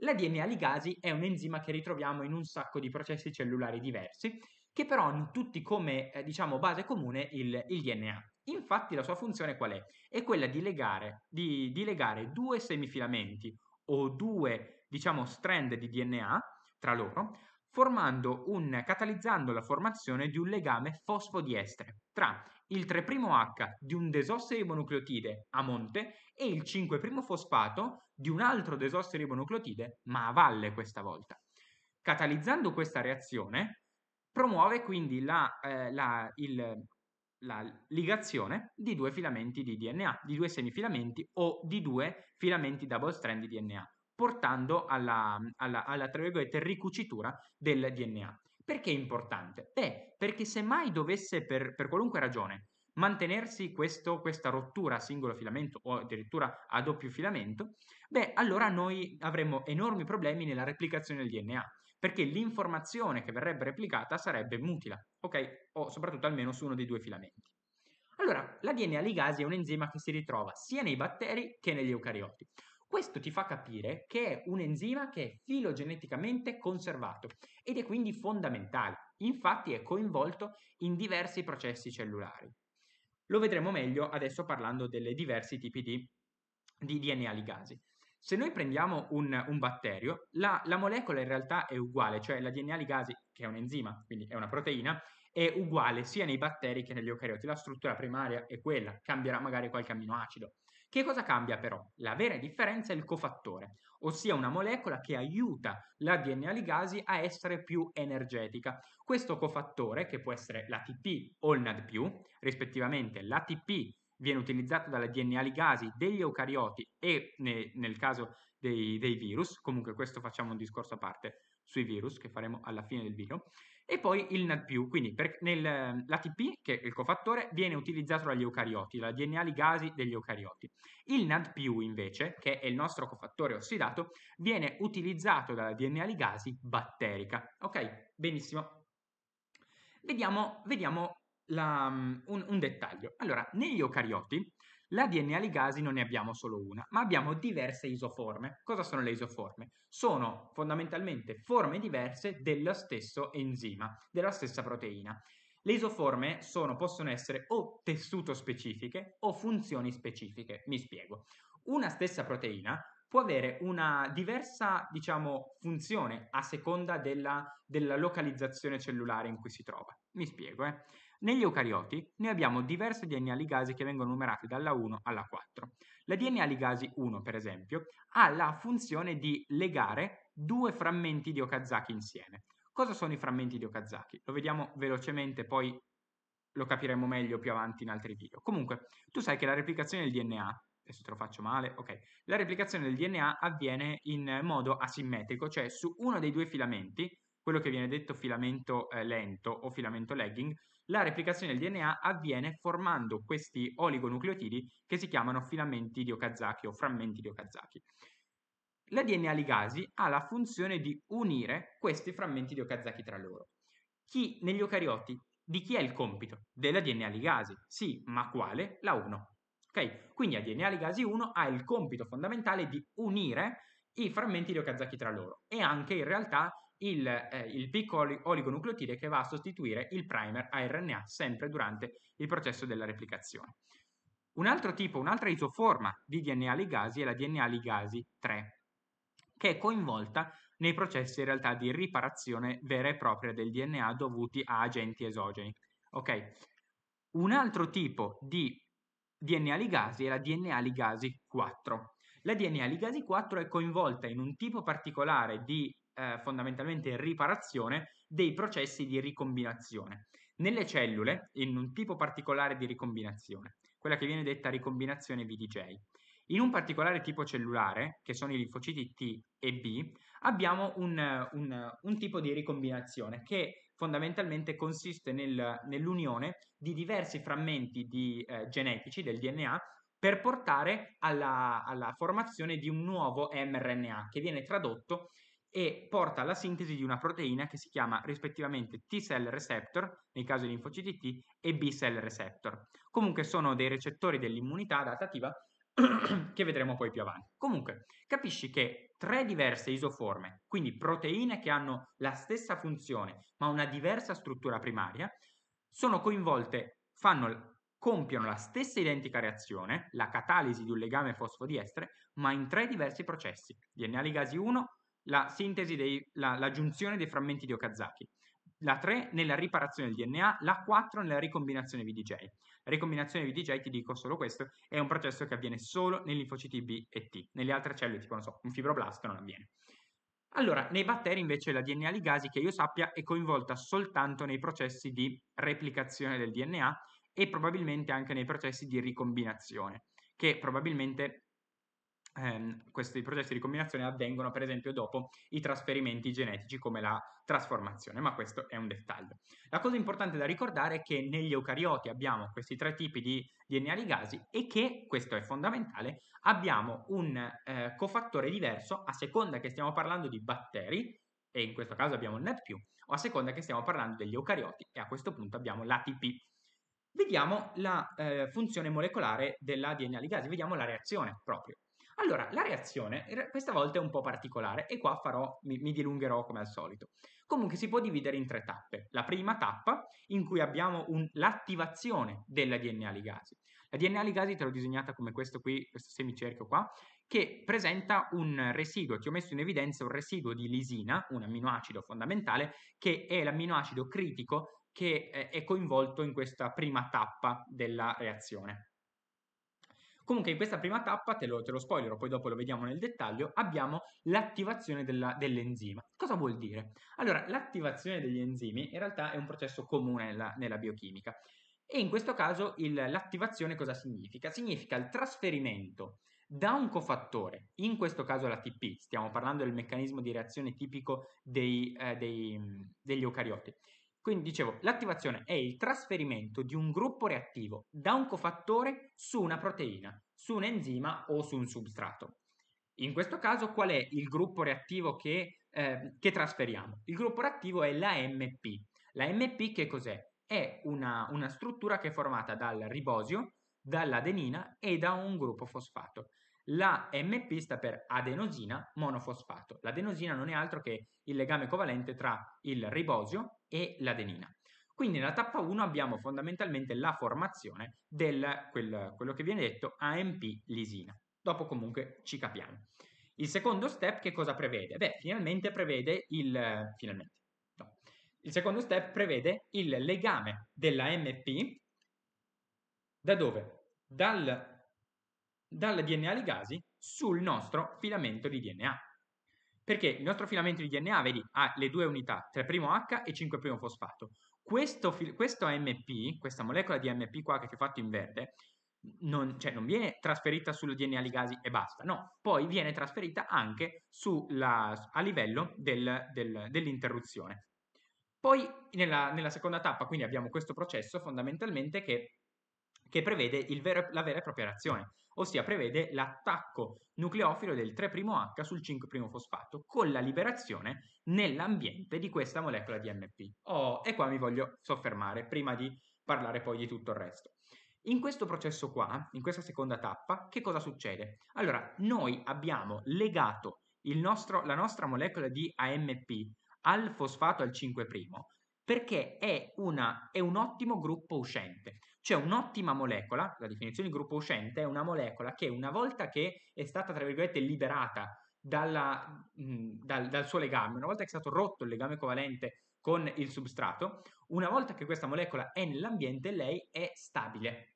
La DNA ligasi è un enzima che ritroviamo in un sacco di processi cellulari diversi, che però hanno tutti come eh, diciamo, base comune il, il, DNA. Infatti la sua funzione qual è? È quella di legare, di, di legare due semifilamenti o due diciamo, strand di DNA tra loro, un, catalizzando la formazione di un legame fosfodiestre tra il 3'H di un desossiribonucleotide a monte e il 5'-fosfato di un altro desossiribonucleotide, ma a valle questa volta. Catalizzando questa reazione, promuove quindi la, eh, la, il, la ligazione di due filamenti di DNA, di due semifilamenti o di due filamenti double strand di DNA, portando alla, alla, alla ricucitura del DNA. Perché è importante? Beh, perché se mai dovesse per, per qualunque ragione mantenersi questo, questa rottura a singolo filamento o addirittura a doppio filamento, beh, allora noi avremmo enormi problemi nella replicazione del DNA, perché l'informazione che verrebbe replicata sarebbe mutila, ok? O soprattutto almeno su uno dei due filamenti. Allora, la DNA ligasi è un enzima che si ritrova sia nei batteri che negli eucarioti. Questo ti fa capire che è un enzima che è filogeneticamente conservato ed è quindi fondamentale, infatti è coinvolto in diversi processi cellulari. Lo vedremo meglio adesso parlando dei diversi tipi di, di, DNA ligasi. Se noi prendiamo un, un batterio, la, la, molecola in realtà è uguale, cioè la DNA ligasi, che è un enzima, quindi è una proteina, è uguale sia nei batteri che negli eucarioti. La struttura primaria è quella, cambierà magari qualche amminoacido che cosa cambia però? La vera differenza è il cofattore, ossia una molecola che aiuta la DNA ligasi a essere più energetica. Questo cofattore, che può essere l'ATP o il NAD+, rispettivamente l'ATP viene utilizzato dalla DNA ligasi degli eucarioti e ne, nel caso dei, dei virus, comunque questo facciamo un discorso a parte sui virus che faremo alla fine del video, e poi il NAD+, quindi per, nel, l'ATP, che è il cofattore, viene utilizzato dagli eucarioti, da DNA ligasi degli eucarioti. Il NAD+, invece, che è il nostro cofattore ossidato, viene utilizzato dalla DNA ligasi batterica. Ok? Benissimo. Vediamo, vediamo la, mm, un, un dettaglio. Allora, negli eucarioti la DNA ligasi non ne abbiamo solo una, ma abbiamo diverse isoforme. Cosa sono le isoforme? Sono fondamentalmente forme diverse dello stesso enzima, della stessa proteina. Le isoforme sono, possono essere o tessuto specifiche o funzioni specifiche. Mi spiego. Una stessa proteina può avere una diversa, diciamo, funzione a seconda della, della localizzazione cellulare in cui si trova. Mi spiego, eh. Negli eucarioti noi abbiamo diverse DNA ligasi che vengono numerate dalla 1 alla 4. La DNA ligasi 1, per esempio, ha la funzione di legare due frammenti di Okazaki insieme. Cosa sono i frammenti di Okazaki? Lo vediamo velocemente, poi lo capiremo meglio più avanti in altri video. Comunque, tu sai che la replicazione del DNA, adesso te lo faccio male, ok, la replicazione del DNA avviene in modo asimmetrico, cioè su uno dei due filamenti quello che viene detto filamento eh, lento o filamento lagging, la replicazione del DNA avviene formando questi oligonucleotidi che si chiamano filamenti di Okazaki o frammenti di Okazaki. La DNA ligasi ha la funzione di unire questi frammenti di Okazaki tra loro. Chi negli eucarioti di chi è il compito? Della DNA ligasi. Sì, ma quale? La 1. Ok? Quindi la DNA ligasi 1 ha il compito fondamentale di unire i frammenti di Okazaki tra loro e anche in realtà il, eh, il picco oligonucleotide che va a sostituire il primer a RNA sempre durante il processo della replicazione. Un altro tipo, un'altra isoforma di DNA ligasi è la DNA ligasi 3, che è coinvolta nei processi in realtà di riparazione vera e propria del DNA dovuti a agenti esogeni. Okay. Un altro tipo di DNA ligasi è la DNA ligasi 4. La DNA ligasi 4 è coinvolta in un tipo particolare di eh, fondamentalmente riparazione dei processi di ricombinazione. Nelle cellule, in un tipo particolare di ricombinazione, quella che viene detta ricombinazione VDJ, in un particolare tipo cellulare, che sono i linfociti T e B, abbiamo un, un, un tipo di ricombinazione che fondamentalmente consiste nel, nell'unione di diversi frammenti di, eh, genetici del DNA per portare alla, alla, formazione di un nuovo mRNA che viene tradotto e porta alla sintesi di una proteina che si chiama rispettivamente T-cell receptor, nel caso di linfociti T, e B-cell receptor. Comunque sono dei recettori dell'immunità adattativa che vedremo poi più avanti. Comunque, capisci che tre diverse isoforme, quindi proteine che hanno la stessa funzione ma una diversa struttura primaria, sono coinvolte, fanno, compiono la stessa identica reazione, la catalisi di un legame fosfodiestere, ma in tre diversi processi, DNA ligasi 1, la sintesi, dei, la, la giunzione dei frammenti di Okazaki, la 3 nella riparazione del DNA, la 4 nella ricombinazione VDJ. ricombinazione VDJ, ti dico solo questo, è un processo che avviene solo negli infociti B e T, nelle altre cellule, tipo, non so, un fibroblasto non avviene. Allora, nei batteri invece la DNA ligasi, che io sappia, è coinvolta soltanto nei processi di replicazione del DNA e probabilmente anche nei processi di ricombinazione, che probabilmente ehm, questi processi di combinazione avvengono per esempio dopo i trasferimenti genetici come la trasformazione, ma questo è un dettaglio. La cosa importante da ricordare è che negli eucarioti abbiamo questi tre tipi di DNA ligasi e che, questo è fondamentale, abbiamo un eh, cofattore diverso a seconda che stiamo parlando di batteri, e in questo caso abbiamo il NET+, o a seconda che stiamo parlando degli eucarioti e a questo punto abbiamo l'ATP. Vediamo la eh, funzione molecolare della DNA ligasi, vediamo la reazione proprio. Allora, la reazione questa volta è un po' particolare e qua farò, mi, mi dilungherò come al solito. Comunque si può dividere in tre tappe. La prima tappa in cui abbiamo un, l'attivazione della DNA ligasi. La DNA ligasi te l'ho disegnata come questo qui, questo semicerchio qua, che presenta un residuo, ti ho messo in evidenza un residuo di lisina, un amminoacido fondamentale, che è l'amminoacido critico che eh, è coinvolto in questa prima tappa della reazione. Comunque in questa prima tappa, te lo, te lo spoilerò, poi dopo lo vediamo nel dettaglio, abbiamo l'attivazione dell'enzima. Cosa vuol dire? Allora, l'attivazione degli enzimi in realtà è un processo comune nella, nella biochimica. E in questo caso l'attivazione cosa significa? Significa il trasferimento da un cofattore, in questo caso l'ATP, stiamo parlando del meccanismo di reazione tipico dei, eh, dei, degli eucarioti, quindi dicevo, l'attivazione è il trasferimento di un gruppo reattivo da un cofattore su una proteina, su un enzima o su un substrato. In questo caso qual è il gruppo reattivo che, eh, che trasferiamo? Il gruppo reattivo è l'AMP. L'AMP che cos'è? È una, una struttura che è formata dal ribosio, dall'adenina e da un gruppo fosfato. La MP sta per adenosina monofosfato. L'adenosina non è altro che il legame covalente tra il ribosio e l'adenina. Quindi nella tappa 1 abbiamo fondamentalmente la formazione di quel, quello che viene detto AMP-lisina. Dopo comunque ci capiamo. Il secondo step che cosa prevede? Beh, finalmente prevede il... Finalmente, no. Il secondo step prevede il legame dell'AMP da dove? Dal, dal DNA ligasi sul nostro filamento di DNA. Perché il nostro filamento di DNA, vedi, ha le due unità, 3' H e 5' fosfato. Questo, questo AMP, questa molecola di AMP qua che ti ho fatto in verde, non, cioè, non viene trasferita sul DNA ligasi e basta, no, poi viene trasferita anche sulla, a livello del, del, dell'interruzione. Poi nella, nella, seconda tappa, quindi abbiamo questo processo fondamentalmente che che prevede vero, la vera e propria reazione, ossia prevede l'attacco nucleofilo del 3'H sul 5'-fosfato con la liberazione nell'ambiente di questa molecola di MP. Oh, e qua mi voglio soffermare prima di parlare poi di tutto il resto. In questo processo qua, in questa seconda tappa, che cosa succede? Allora, noi abbiamo legato nostro, la nostra molecola di AMP al fosfato al 5' perché è, una, è un ottimo gruppo uscente, c'è cioè, un'ottima molecola, la definizione di gruppo uscente è una molecola che una volta che è stata, tra virgolette, liberata dalla, mh, dal, dal suo legame, una volta che è stato rotto il legame covalente con il substrato, una volta che questa molecola è nell'ambiente, lei è stabile,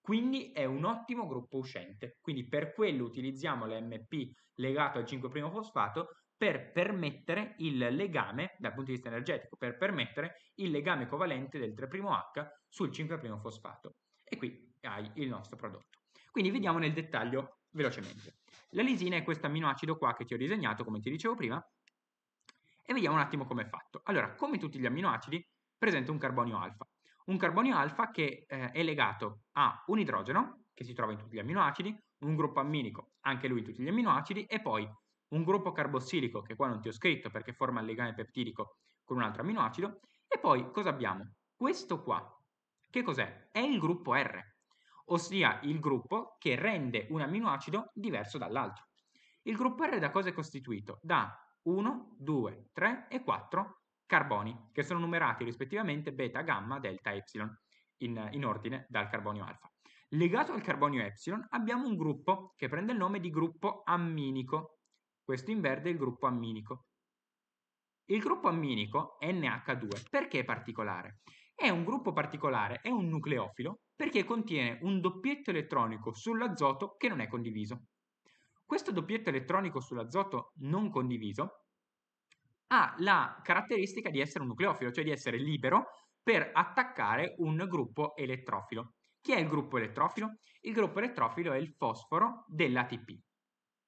quindi è un ottimo gruppo uscente. Quindi per quello utilizziamo l'MP legato al 5' fosfato, per permettere il legame, dal punto di vista energetico, per permettere il legame covalente del 3'H sul 5' fosfato. E qui hai il nostro prodotto. Quindi vediamo nel dettaglio velocemente. La lisina è questo amminoacido qua che ti ho disegnato, come ti dicevo prima, e vediamo un attimo come è fatto. Allora, come tutti gli amminoacidi, presenta un carbonio alfa. Un carbonio alfa che eh, è legato a un idrogeno, che si trova in tutti gli amminoacidi, un gruppo amminico, anche lui in tutti gli amminoacidi, e poi un gruppo carbossilico, che qua non ti ho scritto perché forma il legame peptidico con un altro amminoacido, e poi cosa abbiamo? Questo qua, che cos'è? È il gruppo R, ossia il gruppo che rende un amminoacido diverso dall'altro. Il gruppo R da cosa è costituito? Da 1, 2, 3 e 4 carboni, che sono numerati rispettivamente beta, gamma, delta, epsilon, in, in ordine dal carbonio alfa. Legato al carbonio epsilon abbiamo un gruppo che prende il nome di gruppo amminico, questo in verde è il gruppo amminico. Il gruppo amminico NH2 perché è particolare? È un gruppo particolare, è un nucleofilo perché contiene un doppietto elettronico sull'azoto che non è condiviso. Questo doppietto elettronico sull'azoto non condiviso ha la caratteristica di essere un nucleofilo, cioè di essere libero per attaccare un gruppo elettrofilo. Chi è il gruppo elettrofilo? Il gruppo elettrofilo è il fosforo dell'ATP.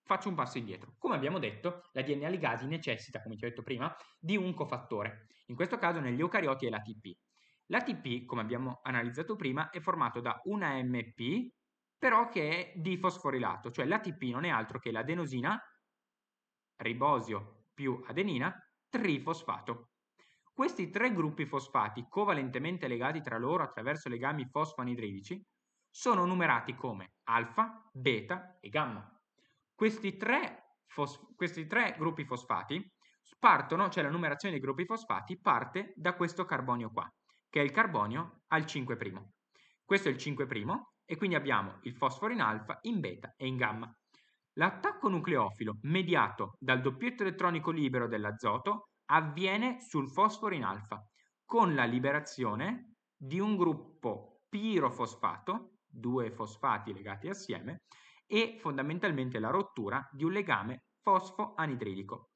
Faccio un passo indietro. Come abbiamo detto, la DNA ligasi necessita, come ti ho detto prima, di un cofattore. In questo caso negli eucarioti è l'ATP. L'ATP, come abbiamo analizzato prima, è formato da una MP, però che è difosforilato, cioè l'ATP non è altro che l'adenosina, ribosio più adenina, trifosfato. Questi tre gruppi fosfati, covalentemente legati tra loro attraverso legami fosfanidridici, sono numerati come alfa, beta e gamma. Questi tre, fos- questi tre gruppi fosfati partono, cioè la numerazione dei gruppi fosfati parte da questo carbonio qua, che è il carbonio al 5'. Questo è il 5' e quindi abbiamo il fosforo in alfa, in beta e in gamma. L'attacco nucleofilo mediato dal doppietto elettronico libero dell'azoto avviene sul fosforo in alfa con la liberazione di un gruppo pirofosfato, due fosfati legati assieme, e fondamentalmente la rottura di un legame fosfoanidridico.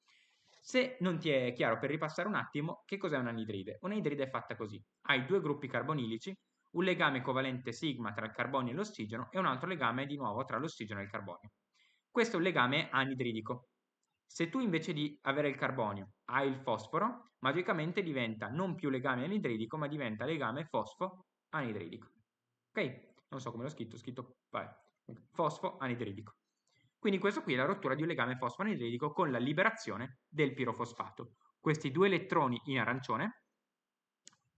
Se non ti è chiaro, per ripassare un attimo, che cos'è un'anidride? Un'anidride è fatta così. Hai due gruppi carbonilici, un legame covalente sigma tra il carbonio e l'ossigeno e un altro legame di nuovo tra l'ossigeno e il carbonio. Questo è un legame anidridico. Se tu invece di avere il carbonio hai il fosforo, magicamente diventa non più legame anidridico, ma diventa legame fosfo-anidridico. Ok? Non so come l'ho scritto, ho scritto... Vabbè fosfoanidridico. Quindi questo qui è la rottura di un legame fosfoanidridico con la liberazione del pirofosfato. Questi due elettroni in arancione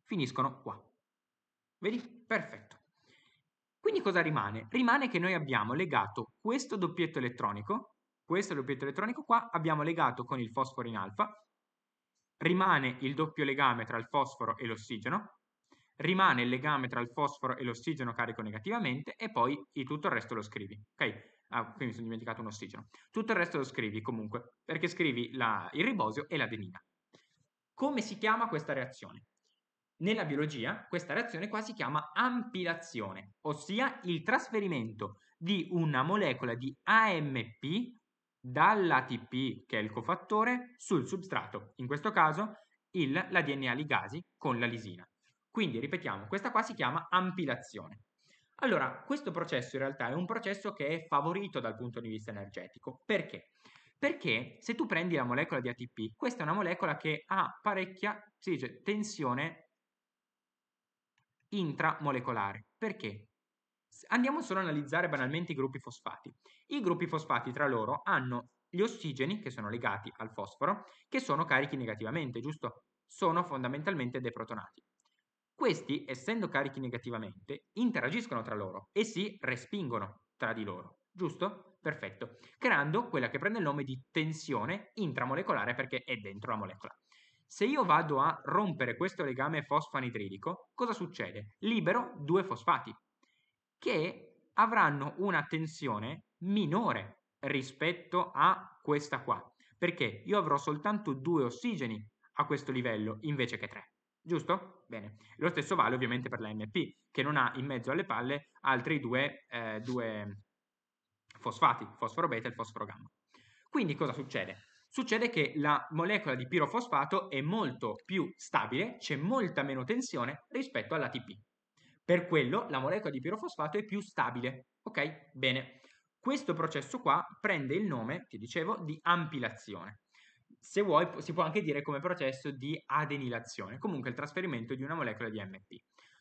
finiscono qua. Vedi? Perfetto. Quindi cosa rimane? Rimane che noi abbiamo legato questo doppietto elettronico, questo doppietto elettronico qua, abbiamo legato con il fosforo in alfa, rimane il doppio legame tra il fosforo e l'ossigeno, rimane il legame tra il fosforo e l'ossigeno carico negativamente e poi tutto il resto lo scrivi. Ok? Ah, qui mi sono dimenticato un ossigeno. Tutto il resto lo scrivi comunque, perché scrivi la, il ribosio e l'adenina. Come si chiama questa reazione? Nella biologia questa reazione qua si chiama ampilazione, ossia il trasferimento di una molecola di AMP dall'ATP, che è il cofattore, sul substrato, in questo caso il, la DNA ligasi con la lisina. Quindi, ripetiamo, questa qua si chiama ampilazione. Allora, questo processo in realtà è un processo che è favorito dal punto di vista energetico. Perché? Perché se tu prendi la molecola di ATP, questa è una molecola che ha parecchia, si dice, tensione intramolecolare. Perché? Andiamo solo a analizzare banalmente i gruppi fosfati. I gruppi fosfati tra loro hanno gli ossigeni, che sono legati al fosforo, che sono carichi negativamente, giusto? Sono fondamentalmente deprotonati. Questi, essendo carichi negativamente, interagiscono tra loro e si respingono tra di loro, giusto? Perfetto, creando quella che prende il nome di tensione intramolecolare perché è dentro la molecola. Se io vado a rompere questo legame fosfanidridico, cosa succede? Libero due fosfati che avranno una tensione minore rispetto a questa qua, perché io avrò soltanto due ossigeni a questo livello invece che tre giusto? Bene. Lo stesso vale ovviamente per la MP, che non ha in mezzo alle palle altri due, eh, due fosfati, fosforo beta e fosforo gamma. Quindi cosa succede? Succede che la molecola di pirofosfato è molto più stabile, c'è molta meno tensione rispetto all'ATP. Per quello la molecola di pirofosfato è più stabile, ok? Bene. Questo processo qua prende il nome, ti dicevo, di ampilazione se vuoi si può anche dire come processo di adenilazione, comunque il trasferimento di una molecola di MP.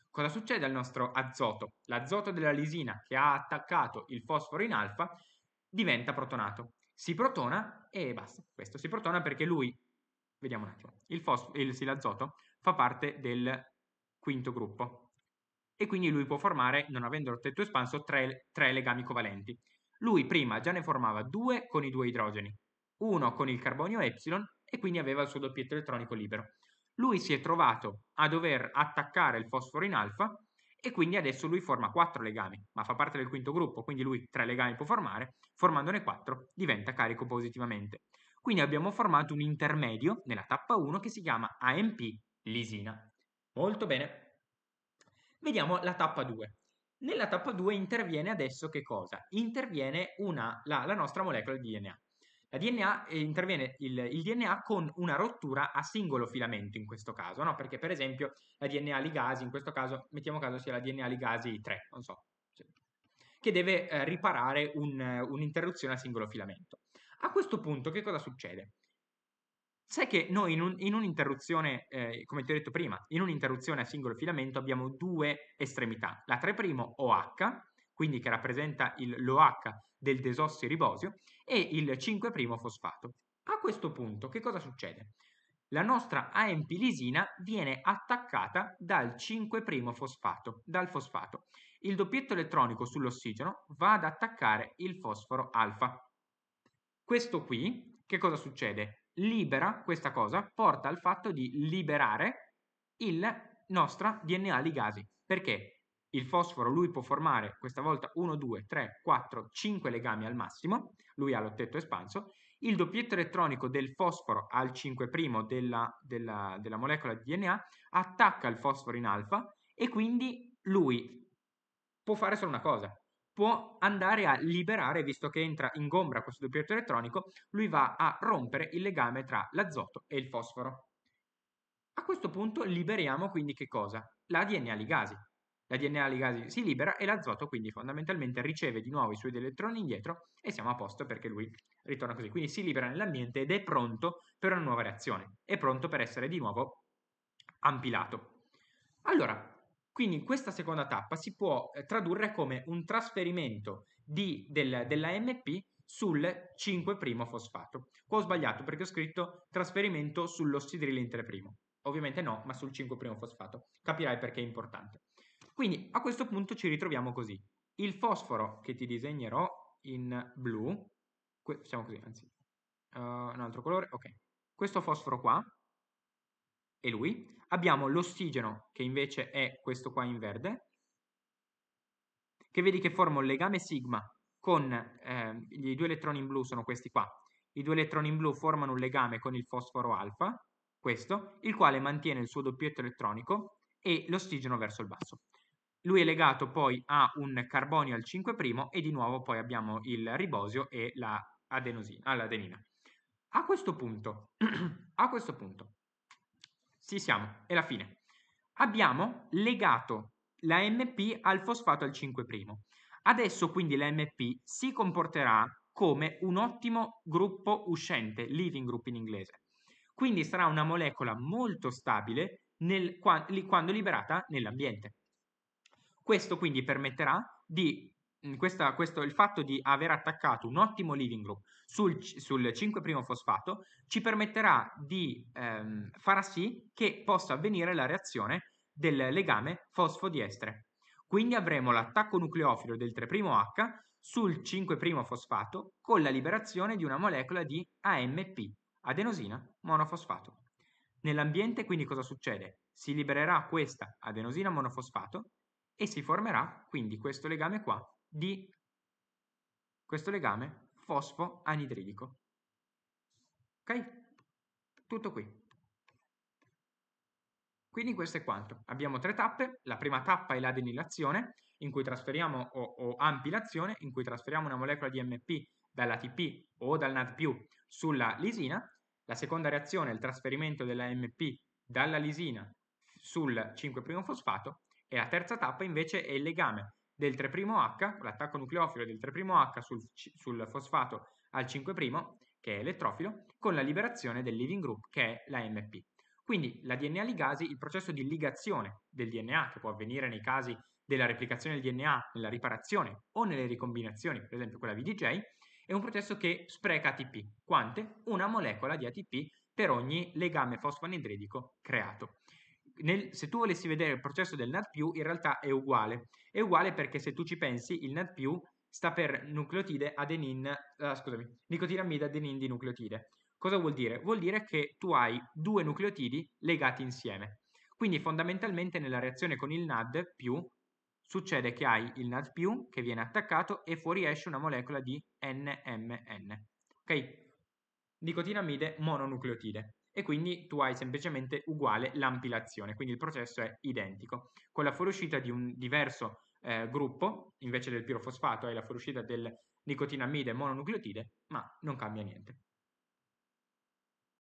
Cosa succede al nostro azoto? L'azoto della lisina che ha attaccato il fosforo in alfa diventa protonato. Si protona e basta. Questo si protona perché lui, vediamo un attimo, il fosforo, il, sì, l'azoto fa parte del quinto gruppo e quindi lui può formare, non avendo il tetto espanso, tre, tre legami covalenti. Lui prima già ne formava due con i due idrogeni, uno con il carbonio epsilon e quindi aveva il suo doppietto elettronico libero. Lui si è trovato a dover attaccare il fosforo in alfa e quindi adesso lui forma quattro legami, ma fa parte del quinto gruppo, quindi lui tre legami può formare, formandone quattro diventa carico positivamente. Quindi abbiamo formato un intermedio nella tappa 1 che si chiama AMP lisina. Molto bene. Vediamo la tappa 2. Nella tappa 2 interviene adesso che cosa? Interviene una, la, la nostra molecola di DNA. La DNA, eh, interviene il, il, DNA con una rottura a singolo filamento in questo caso, no? perché per esempio la DNA ligasi, in questo caso mettiamo caso sia la DNA ligasi 3, non so, che deve eh, riparare un, un'interruzione a singolo filamento. A questo punto che cosa succede? Sai che noi in, un, in un'interruzione, eh, come ti ho detto prima, in un'interruzione a singolo filamento abbiamo due estremità, la 3' OH, quindi che rappresenta il, l'OH del desossiribosio, e il 5' fosfato. A questo punto che cosa succede? La nostra AMP-lisina viene attaccata dal 5' fosfato, dal fosfato. Il doppietto elettronico sull'ossigeno va ad attaccare il fosforo alfa. Questo qui, che cosa succede? Libera questa cosa, porta al fatto di liberare il nostro DNA ligasi. Perché? il fosforo lui può formare questa volta 1, 2, 3, 4, 5 legami al massimo, lui ha l'ottetto espanso, il doppietto elettronico del fosforo al 5' della, della, della molecola di DNA attacca il fosforo in alfa e quindi lui può fare solo una cosa, può andare a liberare, visto che entra, in gombra questo doppietto elettronico, lui va a rompere il legame tra l'azoto e il fosforo. A questo punto liberiamo quindi che cosa? La DNA ligasi, la DNA ligasi si libera e l'azoto quindi fondamentalmente riceve di nuovo i suoi elettroni indietro e siamo a posto perché lui ritorna così. Quindi si libera nell'ambiente ed è pronto per una nuova reazione, è pronto per essere di nuovo ampilato. Allora, quindi questa seconda tappa si può eh, tradurre come un trasferimento di, del, dell'AMP sul 5' fosfato. Qua ho sbagliato perché ho scritto trasferimento sull'ossidril primo. Ovviamente no, ma sul 5' fosfato. Capirai perché è importante. Quindi a questo punto ci ritroviamo così. Il fosforo che ti disegnerò in blu, facciamo così, anzi, uh, un altro colore, ok. Questo fosforo qua è lui. Abbiamo l'ossigeno che invece è questo qua in verde, che vedi che forma un legame sigma con eh, i due elettroni in blu sono questi qua. I due elettroni in blu formano un legame con il fosforo alfa, questo, il quale mantiene il suo doppietto elettronico e l'ossigeno verso il basso. Lui è legato poi a un carbonio al 5' e di nuovo poi abbiamo il ribosio e ah, l'adenina. a questo punto, a questo punto, sì siamo, è la fine. Abbiamo legato la MP al fosfato al 5'. Adesso quindi la MP si comporterà come un ottimo gruppo uscente, living group in inglese. Quindi sarà una molecola molto stabile nel, quando liberata nell'ambiente. Questo quindi permetterà di mm, questa, questo, il fatto di aver attaccato un ottimo leading group sul, sul 5' fosfato ci permetterà di ehm, far sì che possa avvenire la reazione del legame fosfodiestre. Quindi avremo l'attacco nucleofilo del 3'H sul 5' fosfato con la liberazione di una molecola di AMP, adenosina monofosfato. Nell'ambiente quindi cosa succede? Si libererà questa adenosina monofosfato e si formerà quindi questo legame qua di questo legame fosfoanidridico. Ok? Tutto qui. Quindi questo è quanto. Abbiamo tre tappe, la prima tappa è l'adenilazione, in cui trasferiamo, o, o ampilazione, in cui trasferiamo una molecola di MP dall'ATP o dal NAD+, sulla lisina, la seconda reazione è il trasferimento della MP dalla lisina sul 5' fosfato e la terza tappa invece è il legame del 3'H, l'attacco nucleofilo del 3'H sul, sul fosfato al 5', che è elettrofilo, con la liberazione del leaving group, che è la MP. Quindi la DNA ligasi, il processo di ligazione del DNA, che può avvenire nei casi della replicazione del DNA, nella riparazione o nelle ricombinazioni, per esempio quella VDJ, è un processo che spreca ATP. Quante? Una molecola di ATP per ogni legame fosfanidridico creato nel, se tu volessi vedere il processo del NAD+, in realtà è uguale. È uguale perché se tu ci pensi, il NAD+, sta per nucleotide adenin, ah, scusami, nicotinamide adenin di nucleotide. Cosa vuol dire? Vuol dire che tu hai due nucleotidi legati insieme. Quindi fondamentalmente nella reazione con il NAD+, più succede che hai il NAD+, più che viene attaccato e fuori esce una molecola di NMN. Ok? Nicotinamide mononucleotide e quindi tu hai semplicemente uguale l'ampilazione, quindi il processo è identico. Con la fuoriuscita di un diverso eh, gruppo, invece del pirofosfato hai la fuoriuscita del nicotinamide mononucleotide, ma non cambia niente.